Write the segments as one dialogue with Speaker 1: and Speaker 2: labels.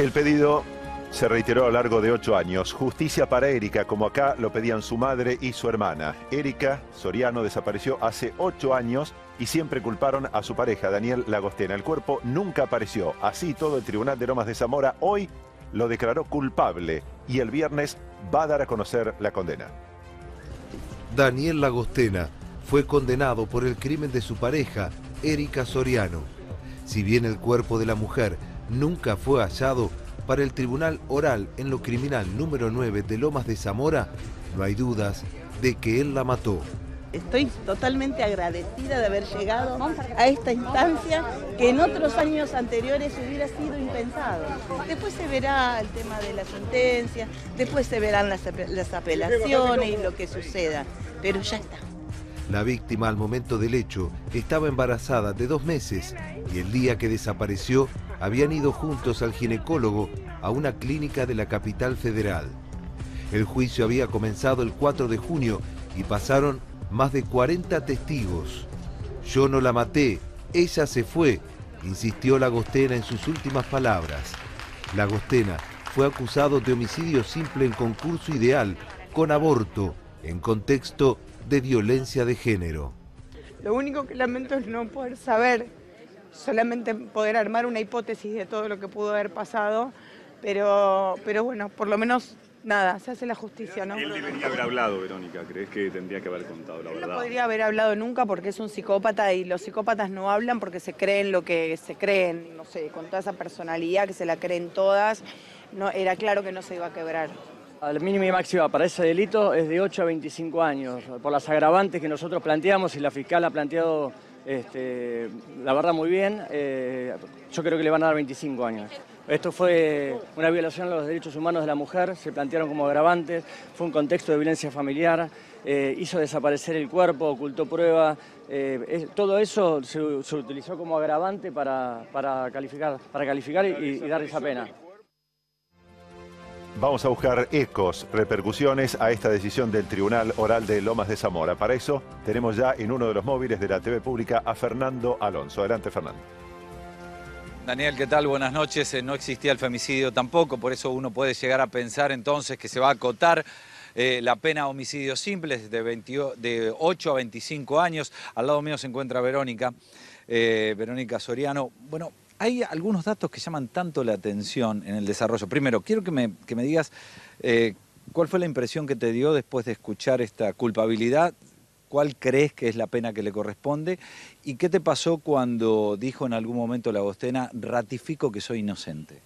Speaker 1: El pedido se reiteró a lo largo de ocho años. Justicia para Erika, como acá lo pedían su madre y su hermana. Erika Soriano desapareció hace ocho años y siempre culparon a su pareja, Daniel Lagostena. El cuerpo nunca apareció. Así todo el Tribunal de Lomas de Zamora hoy lo declaró culpable y el viernes va a dar a conocer
Speaker 2: la condena. Daniel Lagostena fue condenado por el crimen de su pareja, Erika Soriano. Si bien el cuerpo de la mujer nunca fue hallado para el Tribunal Oral en lo criminal número 9 de Lomas de Zamora, no hay dudas de que él la mató.
Speaker 3: Estoy totalmente agradecida de haber llegado a esta instancia que en otros años anteriores hubiera sido impensado. Después se verá el tema de la sentencia, después se verán las, apelaciones y lo que suceda, pero ya está.
Speaker 2: La víctima al momento del hecho estaba embarazada de dos meses y el día que desapareció habían ido juntos al ginecólogo a una clínica de la capital federal. El juicio había comenzado el 4 de junio y pasaron más de 40 testigos. Yo no la maté, ella se fue, insistió Lagostena en sus últimas palabras. Lagostena fue acusado de homicidio simple en concurso ideal, con aborto, en contexto de violencia de género.
Speaker 3: Lo único que lamento es no poder saber solamente poder armar una hipótesis de todo lo que pudo haber pasado, pero, pero bueno, por lo menos nada, se hace la justicia, ¿no?
Speaker 1: Él debería haber hablado, Verónica, ¿crees que tendría que haber contado la verdad? No podría
Speaker 3: haber hablado nunca porque es un psicópata y los psicópatas no hablan porque se creen lo que se creen, no sé, con toda esa personalidad que se la creen todas, no, era claro que no se iba a quebrar.
Speaker 4: El mínimo y máximo para ese delito es de 8 a 25 años, por las agravantes que nosotros planteamos y la fiscal ha planteado este, la verdad muy bien, eh, yo creo que le van a dar 25 años. Esto fue una violación a los derechos humanos de la mujer, se plantearon como agravantes, fue un contexto de violencia familiar, eh, hizo desaparecer el cuerpo, ocultó pruebas, eh, todo eso se, utilizó como agravante para, calificar, para calificar y, y dar esa pena.
Speaker 1: Vamos a buscar ecos, repercusiones a esta decisión del Tribunal Oral de Lomas de Zamora. Para eso tenemos ya en uno de los móviles de la TV Pública a Fernando Alonso. Adelante, Fernando.
Speaker 4: Daniel, ¿qué tal? Buenas noches. Eh, no existía el femicidio tampoco, por eso uno puede llegar a pensar entonces que se va a acotar eh, la pena homicidio homicidio simple de, de 8 a 25 años. Al lado mío se encuentra Verónica, eh, Verónica Soriano. Bueno, hay algunos datos que llaman tanto la atención en el desarrollo. Primero, quiero que me, digas eh, cuál fue la impresión que te dio después de escuchar esta culpabilidad, cuál crees que es la pena que le corresponde y qué te pasó cuando dijo en algún momento la Agostena, ratifico que soy inocente.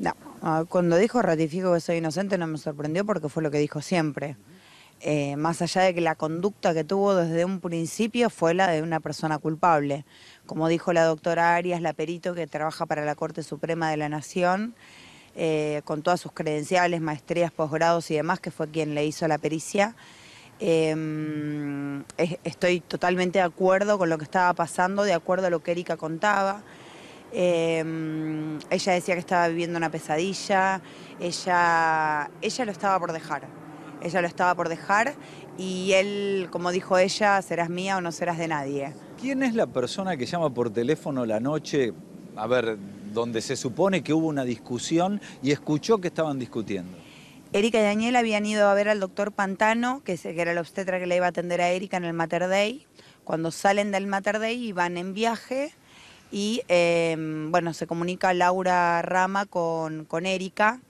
Speaker 3: No, ah, cuando dijo ratifico que soy inocente no me sorprendió porque fue lo que dijo siempre. Eh, más allá de que la conducta que tuvo desde un principio fue la de una persona culpable. Como dijo la doctora Arias, la perito que trabaja para la Corte Suprema de la Nación, eh, con todas sus credenciales, maestrías, posgrados y demás, que fue quien le hizo la pericia. Em, estoy totalmente de acuerdo con lo que estaba pasando, de acuerdo a lo que Erika contaba. Em, ella decía que estaba viviendo una pesadilla, ella lo estaba por dejar ella lo estaba por dejar y él, como dijo ella, serás mía o no serás de nadie.
Speaker 4: ¿Quién es la persona que llama por teléfono la noche, a ver, donde se supone que hubo una discusión y escuchó que estaban discutiendo?
Speaker 3: Erika y Daniel habían ido a ver al doctor Pantano, que era el obstetra que le iba a atender a Erika en el Mater Day. Cuando salen del Mater Day y van en viaje y, em, bueno, se comunica Laura Rama con, con Erika.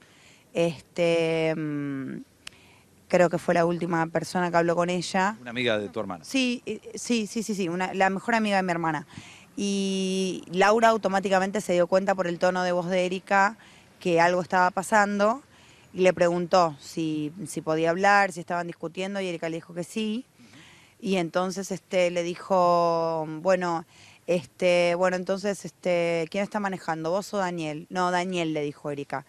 Speaker 3: Este... Em, creo que fue la última persona que habló con ella.
Speaker 4: Una amiga de tu hermana.
Speaker 3: Sí, eh, sí, sí, sí, sí, una, la mejor amiga de mi hermana. Y Laura automáticamente se dio cuenta por el tono de voz de Erika que algo estaba pasando y le preguntó si, si podía hablar, si estaban discutiendo y Erika le dijo que sí. Y entonces este, le dijo, bueno, este, bueno, entonces, este, ¿quién está manejando? ¿Vos o Daniel? No, Daniel, le dijo Erika.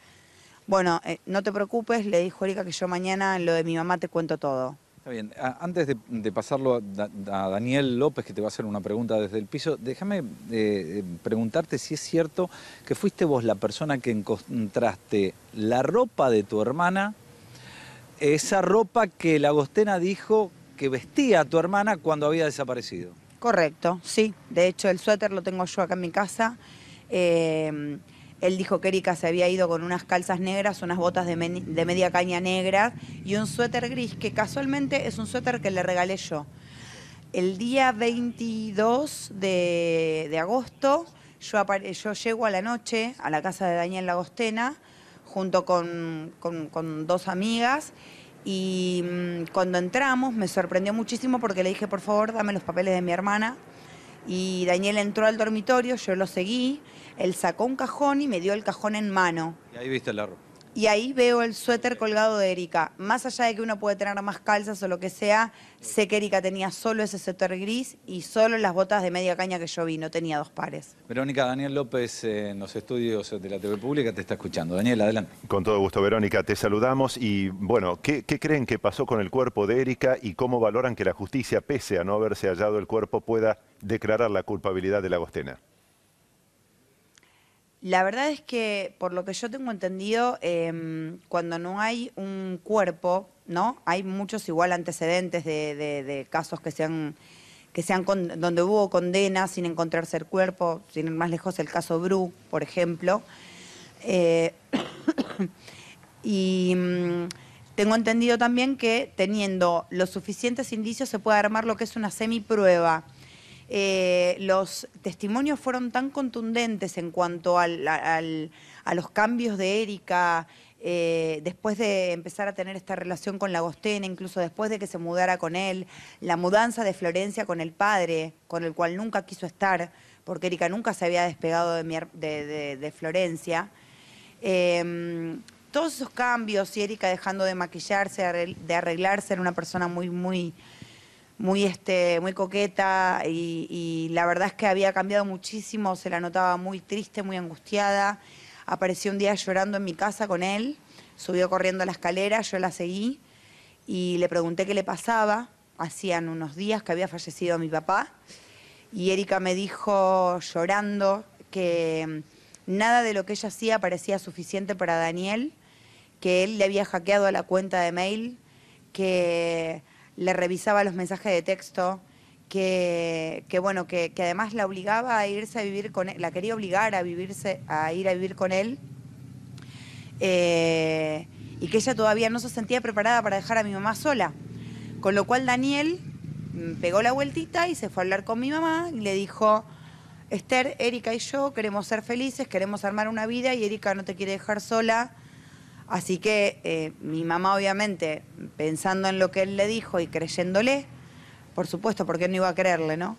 Speaker 3: Bueno, eh, no te preocupes, le dijo Erika que yo mañana lo de mi mamá te cuento todo.
Speaker 4: Está bien, antes de, pasarlo a, Daniel López, que te va a hacer una pregunta desde el piso, déjame eh, eh, preguntarte si es cierto que fuiste vos la persona que encontraste la ropa de tu hermana, esa ropa que la Agostena dijo que vestía a tu hermana cuando había desaparecido.
Speaker 3: Correcto, sí. De hecho, el suéter lo tengo yo acá en mi casa. Él dijo que Erika se había ido con unas calzas negras, unas botas de, media caña negras y un suéter gris, que casualmente es un suéter que le regalé yo. El día 22 de, agosto, yo, yo, llego a la noche a la casa de Daniel Lagostena junto con, dos amigas y mm, cuando entramos me sorprendió muchísimo porque le dije, por favor, dame los papeles de mi hermana, y Daniel entró al dormitorio, yo lo seguí, él sacó un cajón y me dio el cajón en mano.
Speaker 4: Y ahí viste la ropa
Speaker 3: y ahí veo el suéter colgado de Erika. Más allá de que uno puede tener más calzas o lo que sea, sé que Erika tenía solo ese suéter gris y solo las botas de media caña que yo vi, no tenía dos pares.
Speaker 1: Verónica, Daniel López en los estudios de la TV Pública te está escuchando. Daniel, adelante. Con todo gusto, Verónica, te saludamos y bueno, ¿qué, qué creen que pasó con el cuerpo de Erika y cómo valoran que la justicia, pese a no haberse hallado el cuerpo, pueda declarar la culpabilidad de la Agostena?
Speaker 3: La verdad es que, por lo que yo tengo entendido, em, cuando no hay un cuerpo, ¿no? Hay muchos igual antecedentes de, casos que sean que sean donde hubo condenas sin encontrarse el cuerpo, sin más lejos el caso Bru, por ejemplo. Eh, y mm, tengo entendido también que teniendo los suficientes indicios se puede armar lo que es una semi semiprueba. Eh, los testimonios fueron tan contundentes en cuanto al, a los cambios de Erika. Eh, después de empezar a tener esta relación con la Lagostena, incluso después de que se mudara con él, la mudanza de Florencia con el padre, con el cual nunca quiso estar, porque Erika nunca se había despegado de, de, Florencia. Em, todos esos cambios y Erika dejando de maquillarse, de arreglarse, era una persona muy, muy muy, este, muy coqueta y, y, la verdad es que había cambiado muchísimo, se la notaba muy triste, muy angustiada. Apareció un día llorando en mi casa con él, subió corriendo a la escalera, yo la seguí y le pregunté qué le pasaba. Hacían unos días que había fallecido mi papá y Erika me dijo llorando que mm, nada de lo que ella hacía parecía suficiente para Daniel, que él le había hackeado a la cuenta de mail, que le revisaba los mensajes de texto, que, bueno, que, además la obligaba a irse a vivir con él, e, la quería obligar a vivirse, a ir a vivir con él. Eh, y que ella todavía no se sentía preparada para dejar a mi mamá sola. Con lo cual Daniel mm, pegó la vueltita y se fue a hablar con mi mamá y le dijo, Esther, Erika y yo queremos ser felices, queremos armar una vida y Erika no te quiere dejar sola. Así que eh, mi mamá obviamente, pensando en lo que él le dijo y creyéndole, por supuesto, porque él no iba a creerle, ¿no?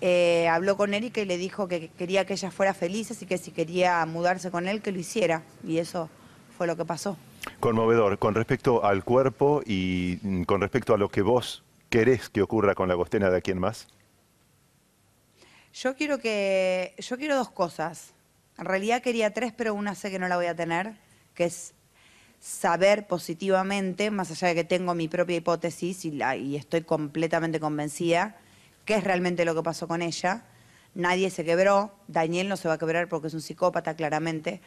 Speaker 3: Eh, habló con Erika y le dijo que quería que ella fuera feliz, y que si quería mudarse con él, que lo hiciera. Y eso fue lo que pasó.
Speaker 1: Conmovedor. Con respecto al cuerpo y mm, con respecto a lo que vos querés que ocurra con la Agostena de quién más.
Speaker 3: Yo quiero que. Yo quiero dos cosas. En realidad quería tres, pero una sé que no la voy a tener, que es saber positivamente, más allá de que tengo mi propia hipótesis y, estoy completamente convencida, qué es realmente lo que pasó con ella. Nadie se quebró, Daniel no se va a quebrar porque es un psicópata claramente.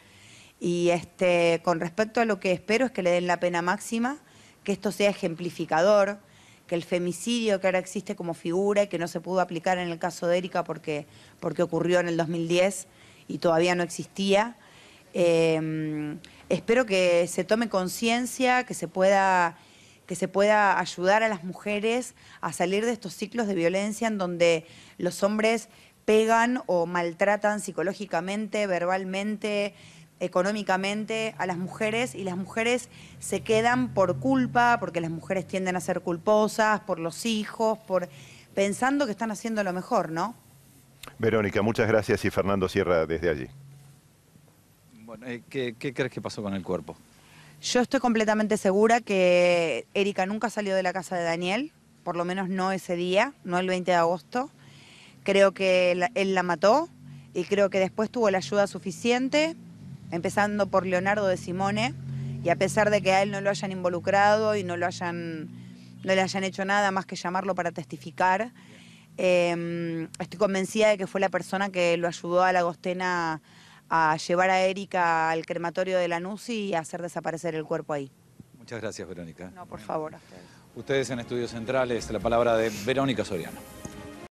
Speaker 3: Y este, con respecto a lo que espero es que le den la pena máxima, que esto sea ejemplificador, que el femicidio que ahora existe como figura y que no se pudo aplicar en el caso de Erika porque, porque ocurrió en el 2010 y todavía no existía, Em, espero que se tome conciencia, que se pueda que se pueda ayudar a las mujeres a salir de estos ciclos de violencia en donde los hombres pegan o maltratan psicológicamente, verbalmente, económicamente a las mujeres y las mujeres se quedan por culpa, porque las mujeres tienden a ser culposas, por los hijos, por pensando que están haciendo lo mejor, ¿no?
Speaker 1: Verónica, muchas gracias y Fernando Sierra desde allí.
Speaker 4: Eh, ¿Qué, crees que pasó con el cuerpo?
Speaker 3: Yo estoy completamente segura que Erika nunca salió de la casa de Daniel, por lo menos no ese día, no el 20 de agosto. Creo que él, la mató y creo que después tuvo la ayuda suficiente, empezando por Leonardo de Simone, y a pesar de que a él no lo hayan involucrado y no lo hayan, no le hayan hecho nada más que llamarlo para testificar, em, estoy convencida de que fue la persona que lo ayudó a la Agostena a llevar a Erika al crematorio de la NUSI y hacer desaparecer el cuerpo ahí.
Speaker 4: Muchas gracias, Verónica. No, por favor. Ustedes en Estudios Centrales, la palabra de Verónica Soriano.